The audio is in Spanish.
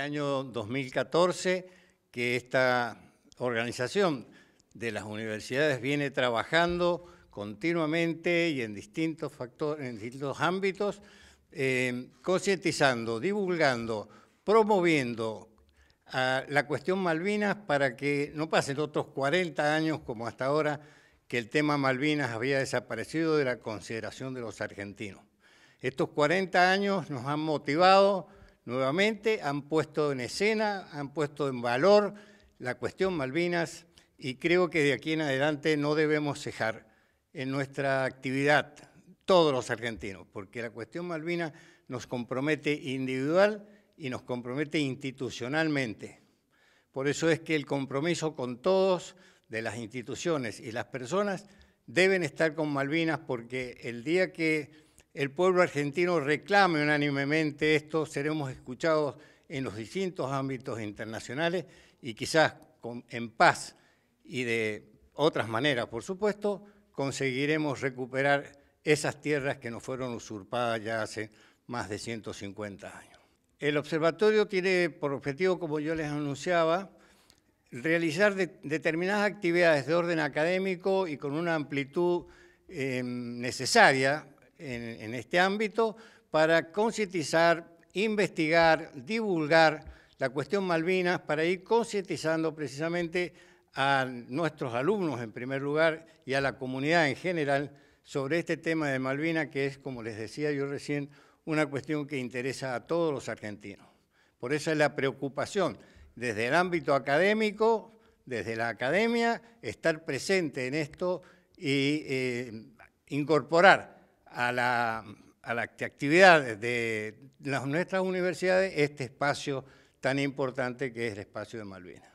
año 2014 que esta organización de las universidades viene trabajando continuamente y en distintos, factores, en distintos ámbitos, eh, concientizando, divulgando, promoviendo a ah, la cuestión Malvinas para que no pasen otros 40 años como hasta ahora que el tema Malvinas había desaparecido de la consideración de los argentinos. Estos 40 años nos han motivado nuevamente, han puesto en escena, han puesto en valor la cuestión Malvinas y creo que de aquí en adelante no debemos cejar en nuestra actividad todos los argentinos, porque la cuestión Malvinas nos compromete individual y nos compromete institucionalmente. Por eso es que el compromiso con todos de las instituciones y las personas deben estar con Malvinas porque el día que el pueblo argentino reclame unánimemente esto, seremos escuchados en los distintos ámbitos internacionales y quizás en paz y de otras maneras, por supuesto, conseguiremos recuperar esas tierras que nos fueron usurpadas ya hace más de 150 años. El observatorio tiene por objetivo, como yo les anunciaba, realizar determinadas actividades de orden académico y con una amplitud eh, necesaria en, este ámbito para concientizar, investigar, divulgar la cuestión Malvinas, para ir concientizando precisamente a nuestros alumnos en primer lugar y a la comunidad en general sobre este tema de Malvinas, que es, como les decía yo recién, una cuestión que interesa a todos los argentinos. Por eso es la preocupación desde el ámbito académico, desde la academia, estar presente en esto e incorporar a la, a actividad de nuestras universidades este espacio tan importante que es el espacio de Malvinas.